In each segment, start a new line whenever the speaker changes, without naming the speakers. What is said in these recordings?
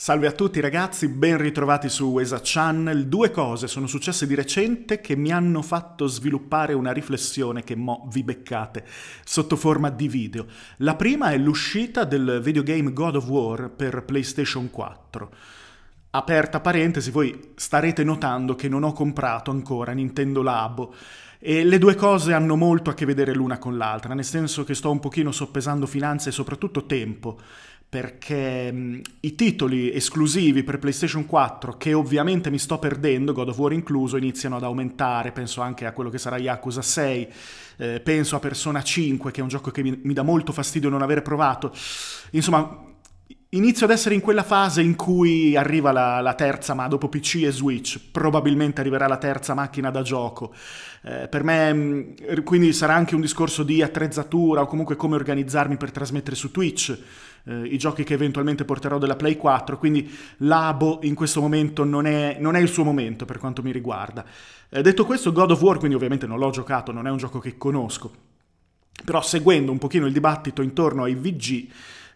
Salve a tutti ragazzi, ben ritrovati su Wesa Channel. Due cose sono successe di recente che mi hanno fatto sviluppare una riflessione che mo vi beccate sotto forma di video. La prima è l'uscita del videogame God of War per PlayStation 4. Aperta parentesi, voi starete notando che non ho comprato ancora Nintendo Labo. E le due cose hanno molto a che vedere l'una con l'altra, nel senso che sto un pochino soppesando finanze e soprattutto tempo perché mh, mm, i titoli esclusivi per PlayStation 4, che ovviamente mi sto perdendo, God of War incluso, iniziano ad aumentare, penso anche a quello che sarà Yakuza 6, eh, penso a Persona 5, che è un gioco che mi, mi dà molto fastidio non aver provato. Insomma, Inizio ad essere in quella fase in cui arriva la, la, terza, ma dopo PC e Switch probabilmente arriverà la terza macchina da gioco. Eh, per me mm, quindi sarà anche un discorso di attrezzatura o comunque come organizzarmi per trasmettere su Twitch eh, i giochi che eventualmente porterò della Play 4, quindi Labo in questo momento non è, non è il suo momento per quanto mi riguarda. Eh, detto questo, God of War, quindi ovviamente non l'ho giocato, non è un gioco che conosco, però seguendo un pochino il dibattito intorno ai VG,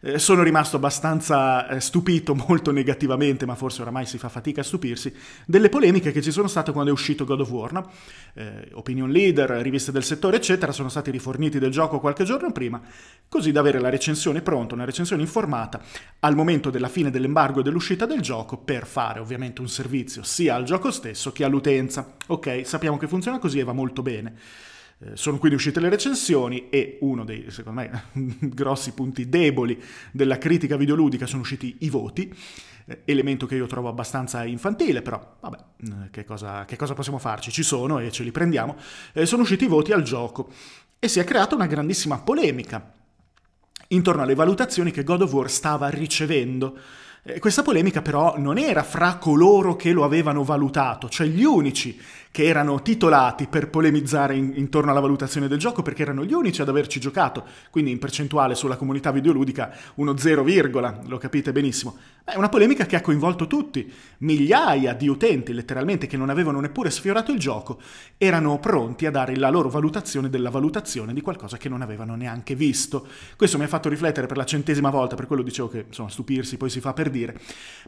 eh, sono rimasto abbastanza eh, stupito, molto negativamente, ma forse oramai si fa fatica a stupirsi, delle polemiche che ci sono state quando è uscito God of War. No? Eh, opinion leader, riviste del settore, eccetera, sono stati riforniti del gioco qualche giorno prima, così da avere la recensione pronta, una recensione informata al momento della fine dell'embargo e dell'uscita del gioco per fare ovviamente un servizio sia al gioco stesso che all'utenza. Ok, sappiamo che funziona così e va molto bene. Eh, sono quindi uscite le recensioni e uno dei, secondo me, grossi punti deboli della critica videoludica sono usciti i voti, eh, elemento che io trovo abbastanza infantile, però vabbè, mm, che cosa, che cosa possiamo farci? Ci sono e ce li prendiamo. Eh, sono usciti i voti al gioco e si è creata una grandissima polemica intorno alle valutazioni che God of War stava ricevendo. Eh, questa polemica però non era fra coloro che lo avevano valutato, cioè gli unici che erano titolati per polemizzare in, intorno alla valutazione del gioco perché erano gli unici ad averci giocato, quindi in percentuale sulla comunità videoludica uno 0, lo capite benissimo. È una polemica che ha coinvolto tutti, migliaia di utenti letteralmente che non avevano neppure sfiorato il gioco erano pronti a dare la loro valutazione della valutazione di qualcosa che non avevano neanche visto. Questo mi ha fatto riflettere per la centesima volta, per quello dicevo che insomma stupirsi poi si fa per dire,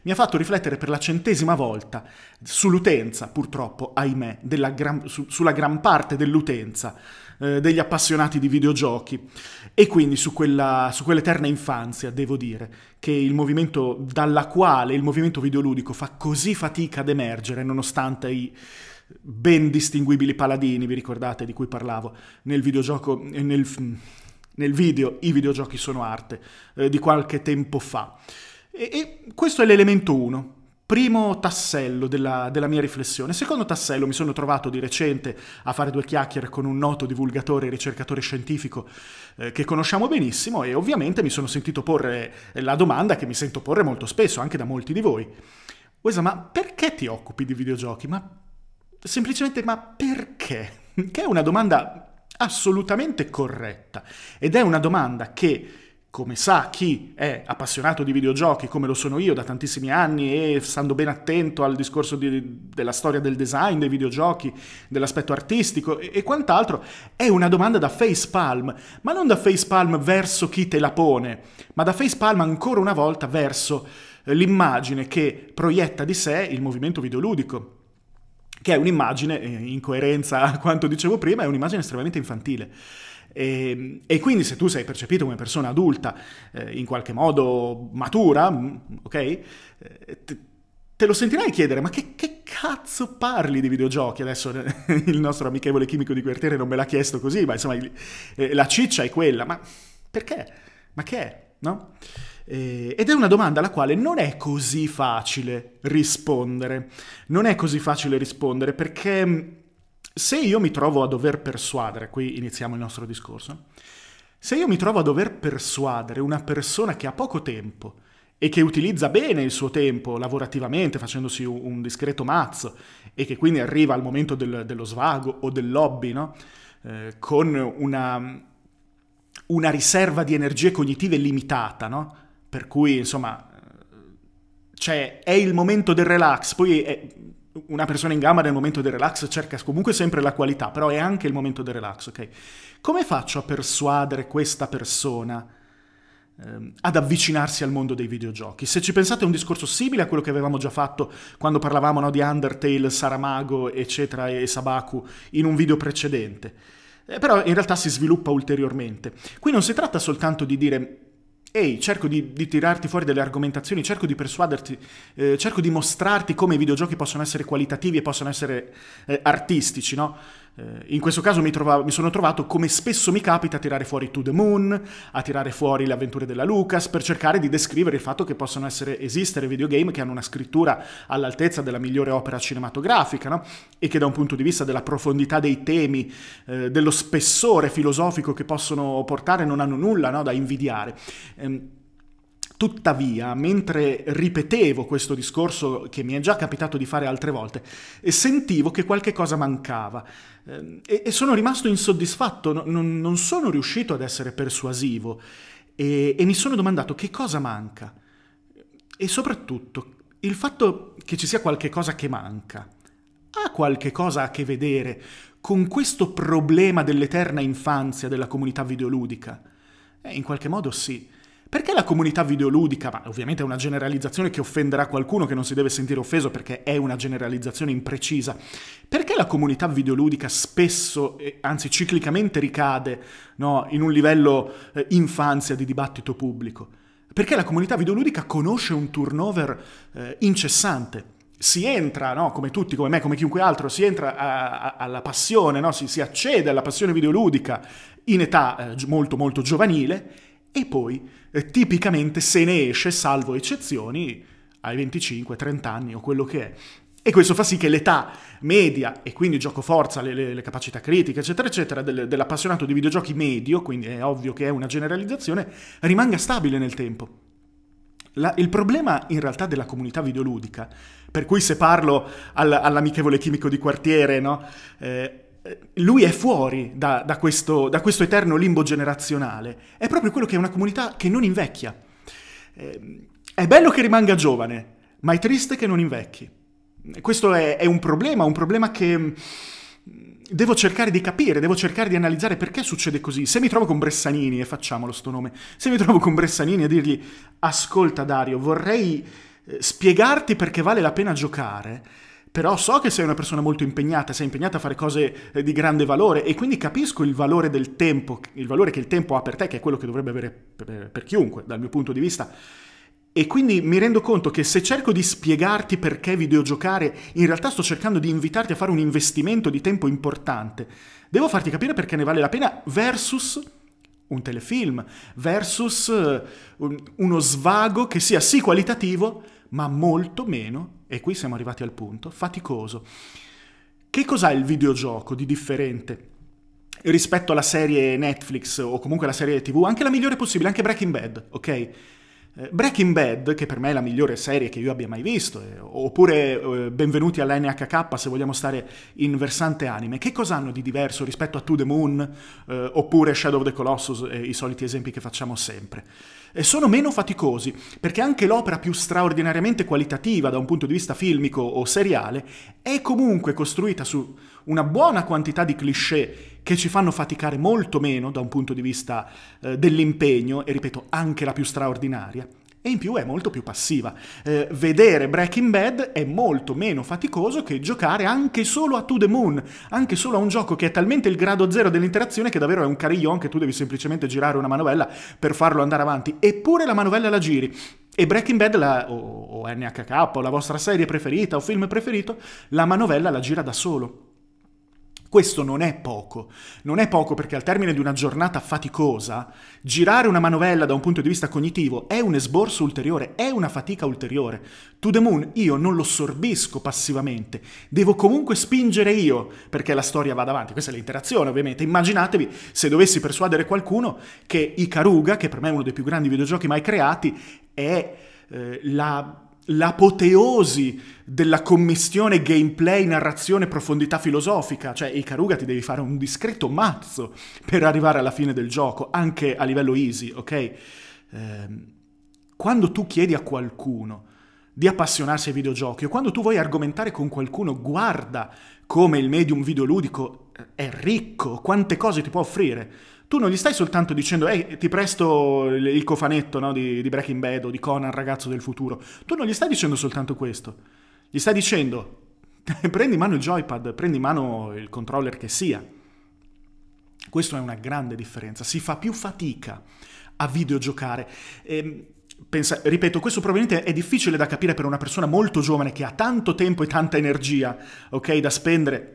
mi ha fatto riflettere per la centesima volta sull'utenza, purtroppo, ahimè, gran, su, sulla gran parte dell'utenza eh, degli appassionati di videogiochi e quindi su, quella, su quell'eterna infanzia, devo dire, che il movimento dalla quale il movimento videoludico fa così fatica ad emergere nonostante i ben distinguibili paladini, vi ricordate di cui parlavo, nel videogioco, nel, nel video I videogiochi sono arte, eh, di qualche tempo fa. E, e questo è l'elemento 1, primo tassello della, della, mia riflessione. Secondo tassello, mi sono trovato di recente a fare due chiacchiere con un noto divulgatore e ricercatore scientifico eh, che conosciamo benissimo e ovviamente mi sono sentito porre la domanda che mi sento porre molto spesso, anche da molti di voi. Wesa, ma perché ti occupi di videogiochi? Ma semplicemente, ma perché? Che è una domanda assolutamente corretta ed è una domanda che come sa chi è appassionato di videogiochi, come lo sono io da tantissimi anni e stando ben attento al discorso di, della storia del design dei videogiochi, dell'aspetto artistico e, e quant'altro, è una domanda da facepalm, ma non da facepalm verso chi te la pone, ma da facepalm ancora una volta verso eh, l'immagine che proietta di sé il movimento videoludico che è un'immagine, eh, in coerenza a quanto dicevo prima, è un'immagine estremamente infantile. E, ehm, e, quindi se tu sei percepito come persona adulta, eh, in qualche modo matura, mm, ok? Eh, te, te lo sentirai chiedere, ma che, che, cazzo parli di videogiochi? Adesso il nostro amichevole chimico di quartiere non me l'ha chiesto così, ma insomma eh, la ciccia è quella, ma perché? Ma che è? No? Eh, ed è una domanda alla quale non è così facile rispondere. Non è così facile rispondere perché mm, se io mi trovo a dover persuadere, qui iniziamo il nostro discorso, se io mi trovo a dover persuadere una persona che ha poco tempo e che utilizza bene il suo tempo lavorativamente facendosi un, discreto mazzo e che quindi arriva al momento del, dello svago o del lobby, no? eh, con una, una, riserva di energie cognitive limitata, no? per cui insomma cioè, è il momento del relax, poi è, una persona in gamba nel momento del relax cerca comunque sempre la qualità, però è anche il momento del relax, ok? Come faccio a persuadere questa persona ehm, ad avvicinarsi al mondo dei videogiochi? Se ci pensate è un discorso simile a quello che avevamo già fatto quando parlavamo no, di Undertale, Saramago, eccetera, e Sabaku in un video precedente. Eh, però in realtà si sviluppa ulteriormente. Qui non si tratta soltanto di dire ehi, cerco di, di, tirarti fuori delle argomentazioni, cerco di persuaderti, eh, cerco di mostrarti come i videogiochi possono essere qualitativi e possono essere eh, artistici, no? Eh, in questo caso mi, trova, mi, sono trovato, come spesso mi capita, a tirare fuori To the Moon, a tirare fuori le avventure della Lucas, per cercare di descrivere il fatto che possano essere, esistere videogame che hanno una scrittura all'altezza della migliore opera cinematografica, no? e che da un punto di vista della profondità dei temi, eh, dello spessore filosofico che possono portare, non hanno nulla no? da invidiare. Ehm, Tuttavia, mentre ripetevo questo discorso che mi è già capitato di fare altre volte, eh, sentivo che qualche cosa mancava eh, e, e sono rimasto insoddisfatto, non, non, sono riuscito ad essere persuasivo e, e mi sono domandato che cosa manca e soprattutto il fatto che ci sia qualche cosa che manca ha qualche cosa a che vedere con questo problema dell'eterna infanzia della comunità videoludica? Eh, in qualche modo sì. Perché la comunità videoludica, ma ovviamente è una generalizzazione che offenderà qualcuno che non si deve sentire offeso perché è una generalizzazione imprecisa, perché la comunità videoludica spesso, eh, anzi ciclicamente ricade no, in un livello eh, infanzia di dibattito pubblico? Perché la comunità videoludica conosce un turnover eh, incessante, si entra, no? come tutti, come me, come chiunque altro, si entra a, a, alla passione, no? si, si, accede alla passione videoludica in età eh, molto molto giovanile e poi eh, tipicamente se ne esce, salvo eccezioni, ai 25-30 anni o quello che è. E questo fa sì che l'età media, e quindi gioco forza, le, le, le capacità critiche, eccetera, eccetera, del, dell'appassionato di videogiochi medio, quindi è ovvio che è una generalizzazione, rimanga stabile nel tempo. La, il problema in realtà della comunità videoludica, per cui se parlo al, all'amichevole chimico di quartiere, no? Eh, lui è fuori da, da, questo, da, questo, eterno limbo generazionale, è proprio quello che è una comunità che non invecchia. Eh, è bello che rimanga giovane, ma è triste che non invecchi. Questo è, è un problema, un problema che mm, devo cercare di capire, devo cercare di analizzare perché succede così. Se mi trovo con Bressanini, e facciamolo sto nome, se mi trovo con Bressanini a dirgli ascolta Dario, vorrei eh, spiegarti perché vale la pena giocare, però so che sei una persona molto impegnata, sei impegnata a fare cose eh, di grande valore e quindi capisco il valore del tempo, il valore che il tempo ha per te, che è quello che dovrebbe avere per, per chiunque dal mio punto di vista. E quindi mi rendo conto che se cerco di spiegarti perché videogiocare, in realtà sto cercando di invitarti a fare un investimento di tempo importante. Devo farti capire perché ne vale la pena versus un telefilm versus eh, uno svago che sia sì qualitativo, ma molto meno, e qui siamo arrivati al punto, faticoso. Che cos'ha il videogioco di differente rispetto alla serie Netflix o comunque alla serie TV, anche la migliore possibile, anche Breaking Bad, ok? Eh, Breaking Bad, che per me è la migliore serie che io abbia mai visto, eh, oppure eh, Benvenuti alla NHK se vogliamo stare in versante anime, che cosa hanno di diverso rispetto a To The Moon oppure Shadow of the Colossus, i soliti esempi che facciamo sempre? sono meno faticosi, perché anche l'opera più straordinariamente qualitativa da un punto di vista filmico o seriale è comunque costruita su una buona quantità di cliché che ci fanno faticare molto meno da un punto di vista eh, dell'impegno, e ripeto, anche la più straordinaria, e in più è molto più passiva. Eh, vedere Breaking Bad è molto meno faticoso che giocare anche solo a To The Moon, anche solo a un gioco che è talmente il grado zero dell'interazione che davvero è un carillon che tu devi semplicemente girare una manovella per farlo andare avanti, eppure la manovella la giri. E Breaking Bad, la, o, o NHK, o la vostra serie preferita o film preferito, la manovella la gira da solo questo non è poco, non è poco perché al termine di una giornata faticosa, girare una manovella da un punto di vista cognitivo è un esborso ulteriore, è una fatica ulteriore. To the Moon io non lo sorbisco passivamente, devo comunque spingere io perché la storia vada avanti, questa è l'interazione ovviamente. Immaginatevi se dovessi persuadere qualcuno che Icaruga, che per me è uno dei più grandi videogiochi mai creati, è eh, la l'apoteosi della commissione gameplay, narrazione, profondità filosofica. Cioè, Ikaruga ti devi fare un discreto mazzo per arrivare alla fine del gioco, anche a livello easy, ok? Eh, quando tu chiedi a qualcuno di appassionarsi ai videogiochi o quando tu vuoi argomentare con qualcuno, guarda come il medium videoludico eh, è ricco, quante cose ti può offrire tu non gli stai soltanto dicendo ehi ti presto il, cofanetto no, di, di, Breaking Bad o di Conan ragazzo del futuro, tu non gli stai dicendo soltanto questo, gli stai dicendo prendi in mano il joypad, prendi in mano il controller che sia. Questa è una grande differenza, si fa più fatica a videogiocare. E, ehm, Pensa, ripeto, questo probabilmente è difficile da capire per una persona molto giovane che ha tanto tempo e tanta energia, ok, da spendere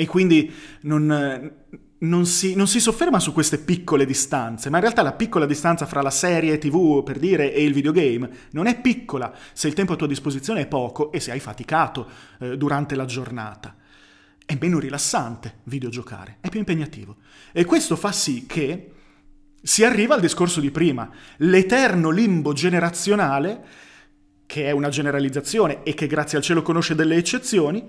e quindi non, non, si, non, si, sofferma su queste piccole distanze, ma in realtà la piccola distanza fra la serie TV, per dire, e il videogame non è piccola se il tempo a tua disposizione è poco e se hai faticato eh, durante la giornata. È meno rilassante videogiocare, è più impegnativo. E questo fa sì che si arriva al discorso di prima, l'eterno limbo generazionale, che è una generalizzazione e che grazie al cielo conosce delle eccezioni,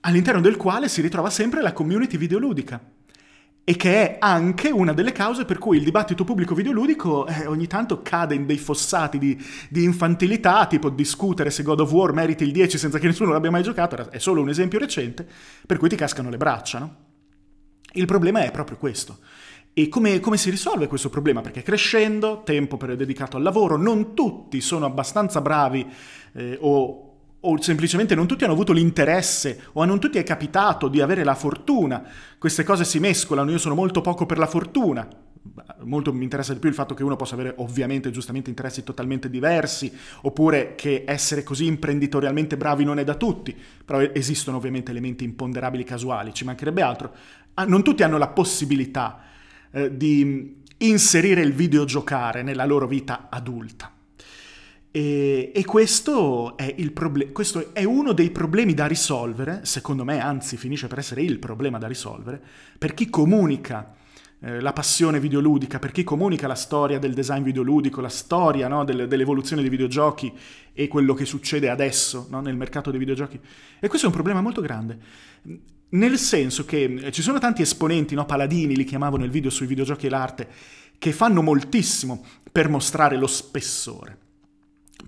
all'interno del quale si ritrova sempre la community videoludica e che è anche una delle cause per cui il dibattito pubblico videoludico eh, ogni tanto cade in dei fossati di, di, infantilità, tipo discutere se God of War meriti il 10 senza che nessuno l'abbia mai giocato, è solo un esempio recente, per cui ti cascano le braccia, no? Il problema è proprio questo. E come, come, si risolve questo problema? Perché crescendo, tempo per dedicato al lavoro, non tutti sono abbastanza bravi eh, o o semplicemente non tutti hanno avuto l'interesse o a non tutti è capitato di avere la fortuna. Queste cose si mescolano, io sono molto poco per la fortuna. Molto mi interessa di più il fatto che uno possa avere ovviamente giustamente interessi totalmente diversi, oppure che essere così imprenditorialmente bravi non è da tutti, però esistono ovviamente elementi imponderabili casuali, ci mancherebbe altro. Ah, non tutti hanno la possibilità eh, di inserire il videogiocare nella loro vita adulta. E, e questo, è proble- questo, è uno dei problemi da risolvere, secondo me, anzi finisce per essere il problema da risolvere, per chi comunica eh, la passione videoludica, per chi comunica la storia del design videoludico, la storia no, del, dell'evoluzione dei videogiochi e quello che succede adesso no, nel mercato dei videogiochi. E questo è un problema molto grande. Nel senso che eh, ci sono tanti esponenti, no, paladini li chiamavo nel video sui videogiochi e l'arte, che fanno moltissimo per mostrare lo spessore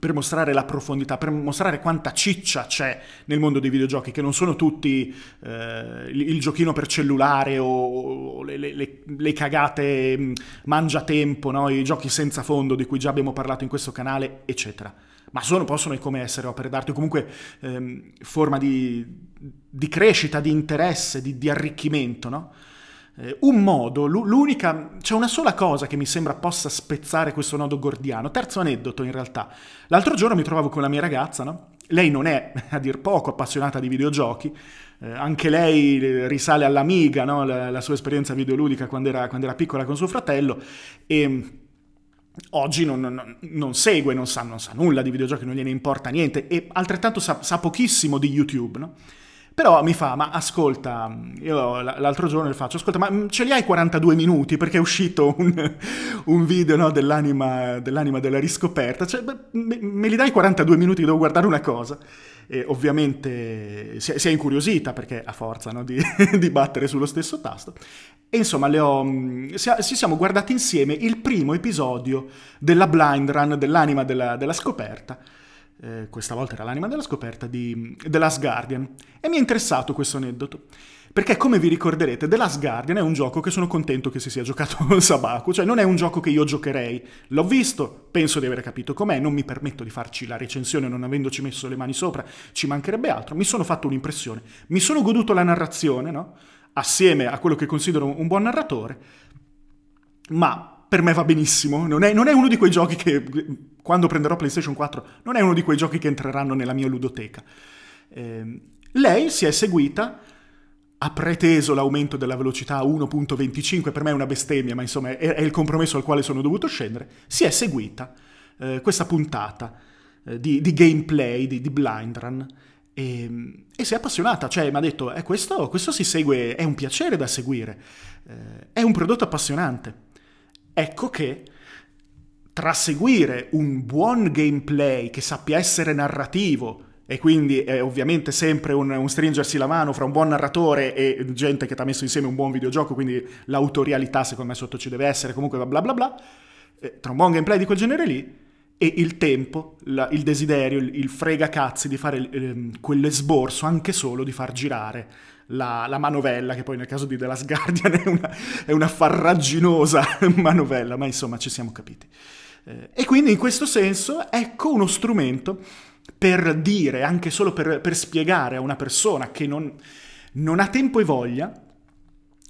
per mostrare la profondità, per mostrare quanta ciccia c'è nel mondo dei videogiochi, che non sono tutti eh, il giochino per cellulare o le, le, le cagate mm, mangiatempo, no? i giochi senza fondo di cui già abbiamo parlato in questo canale, eccetera. Ma sono, possono e come essere opere d'arte, o comunque ehm, forma di, di, crescita, di interesse, di, di arricchimento, no? Eh, un modo, l'unica, c'è una sola cosa che mi sembra possa spezzare questo nodo gordiano. Terzo aneddoto in realtà. L'altro giorno mi trovavo con la mia ragazza, no? Lei non è, a dir poco, appassionata di videogiochi, eh, anche lei eh, risale all'amiga, no? la, la, sua esperienza videoludica quando era, quando era, piccola con suo fratello, e ehm, oggi non, non, non segue, non sa, non sa, nulla di videogiochi, non gliene importa niente, e altrettanto sa, sa pochissimo di YouTube. No? Però mi fa, ma ascolta, io l'altro giorno le faccio, ascolta, ma mm, ce li hai 42 minuti perché è uscito un, un video no, dell'anima, dell della riscoperta, cioè, me, me, li dai 42 minuti, devo guardare una cosa. E ovviamente si è, si è incuriosita perché ha forza no, di, di, battere sullo stesso tasto. E insomma, ho, mm, ci siamo guardati insieme il primo episodio della blind run dell'anima della, della scoperta eh, questa volta era l'anima della scoperta di The Last Guardian. E mi è interessato questo aneddoto. Perché come vi ricorderete, The Last Guardian è un gioco che sono contento che si sia giocato con Sabaku, cioè non è un gioco che io giocherei. L'ho visto, penso di aver capito com'è, non mi permetto di farci la recensione non avendoci messo le mani sopra, ci mancherebbe altro, mi sono fatto un'impressione, mi sono goduto la narrazione, no? Assieme a quello che considero un buon narratore, ma per me va benissimo. Non è, non è, uno di quei giochi che, quando prenderò PlayStation 4, non è uno di quei giochi che entreranno nella mia ludoteca. Eh, lei si è seguita, ha preteso l'aumento della velocità a 1.25, per me è una bestemmia, ma insomma è, è, il compromesso al quale sono dovuto scendere, si è seguita eh, questa puntata eh, di, di, gameplay, di, di Blind Run, e, ehm, e, si è appassionata, cioè mi ha detto, eh, questo, questo si segue, è un piacere da seguire, eh, è un prodotto appassionante. Ecco che tra seguire un buon gameplay che sappia essere narrativo, e quindi è ovviamente sempre un, un, stringersi la mano fra un buon narratore e gente che ti ha messo insieme un buon videogioco, quindi l'autorialità secondo me sotto ci deve essere, comunque bla bla bla, eh, tra un buon gameplay di quel genere lì, e il tempo, la, il desiderio, il, il fregacazzi di fare eh, quell'esborso anche solo di far girare la, la, manovella, che poi nel caso di The Last Guardian è una, è una farraginosa manovella, ma insomma ci siamo capiti. Eh, e quindi in questo senso ecco uno strumento per dire, anche solo per, per spiegare a una persona che non, non ha tempo e voglia,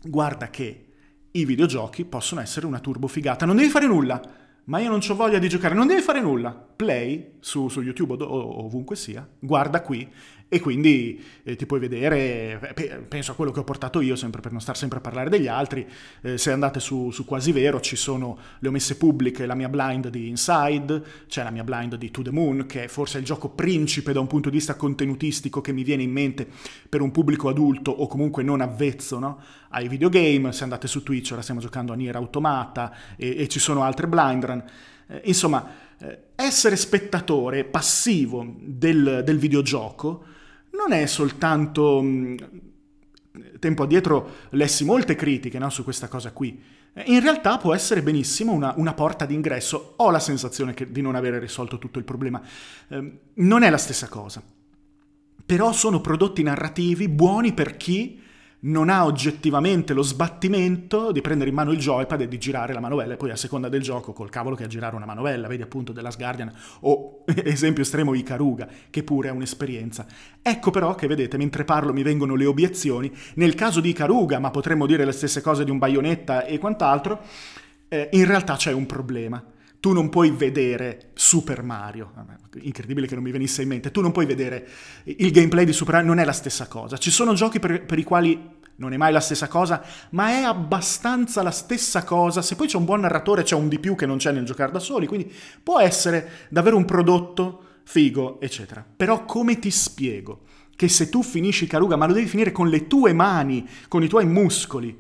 guarda che i videogiochi possono essere una turbo figata, non devi fare nulla ma io non ho voglia di giocare, non devi fare nulla. Play su, su YouTube o, o ovunque sia, guarda qui e quindi eh, ti puoi vedere, eh, penso a quello che ho portato io, sempre per non star sempre a parlare degli altri, eh, se andate su, su Quasi Vero ci sono le ho messe pubbliche, la mia blind di Inside, c'è la mia blind di To The Moon, che è forse il gioco principe da un punto di vista contenutistico che mi viene in mente per un pubblico adulto o comunque non avvezzo no? ai videogame, se andate su Twitch ora stiamo giocando a Nier Automata e, e ci sono altre blind run, eh, insomma eh, essere spettatore passivo del, del videogioco non è soltanto... Mm, tempo addietro lessi molte critiche no, su questa cosa qui. Eh, in realtà può essere benissimo una, una porta d'ingresso. Ho la sensazione che, di non avere risolto tutto il problema. Eh, non è la stessa cosa. Però sono prodotti narrativi buoni per chi non ha oggettivamente lo sbattimento di prendere in mano il joypad e di girare la manovella e poi a seconda del gioco col cavolo che a girare una manovella, vedi appunto The Last Guardian o esempio estremo Icaruga che pure è un'esperienza. Ecco però che vedete mentre parlo mi vengono le obiezioni, nel caso di Icaruga ma potremmo dire le stesse cose di un baionetta e quant'altro, eh, in realtà c'è un problema tu non puoi vedere Super Mario. Incredibile che non mi venisse in mente. Tu non puoi vedere il gameplay di Super Mario, non è la stessa cosa. Ci sono giochi per, per i quali non è mai la stessa cosa, ma è abbastanza la stessa cosa. Se poi c'è un buon narratore, c'è un di più che non c'è nel giocare da soli, quindi può essere davvero un prodotto figo, eccetera. Però come ti spiego che se tu finisci Caruga, ma lo devi finire con le tue mani, con i tuoi muscoli,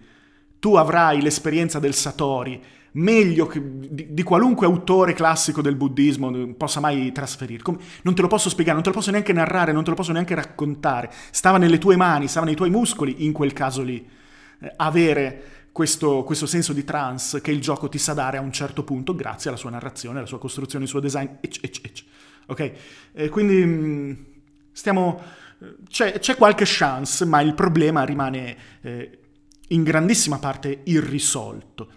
tu avrai l'esperienza del Satori meglio che, di, di, qualunque autore classico del buddismo possa mai trasferire. Com- non te lo posso spiegare, non te lo posso neanche narrare, non te lo posso neanche raccontare. Stava nelle tue mani, stava nei tuoi muscoli in quel caso lì eh, avere questo, questo, senso di trance che il gioco ti sa dare a un certo punto grazie alla sua narrazione, alla sua costruzione, al suo design, ecc, ecc, ecc. Ok? Eh, quindi mh, mm, stiamo... Eh, c'è, c'è, qualche chance, ma il problema rimane eh, in grandissima parte irrisolto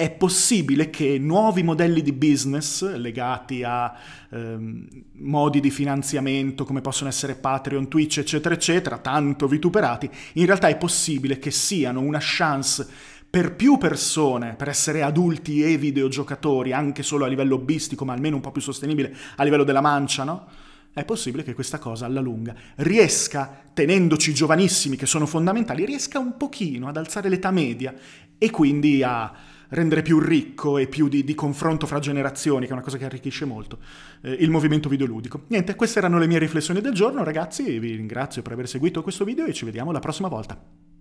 è possibile che nuovi modelli di business legati a ehm, modi di finanziamento come possono essere Patreon, Twitch, eccetera, eccetera, tanto vituperati, in realtà è possibile che siano una chance per più persone, per essere adulti e videogiocatori, anche solo a livello hobbistico, ma almeno un po' più sostenibile a livello della mancia, no? È possibile che questa cosa alla lunga riesca, tenendoci giovanissimi che sono fondamentali, riesca un pochino ad alzare l'età media e quindi a rendere più ricco e più di, di confronto fra generazioni, che è una cosa che arricchisce molto eh, il movimento videoludico. Niente, queste erano le mie riflessioni del giorno, ragazzi, vi ringrazio per aver seguito questo video e ci vediamo la prossima volta.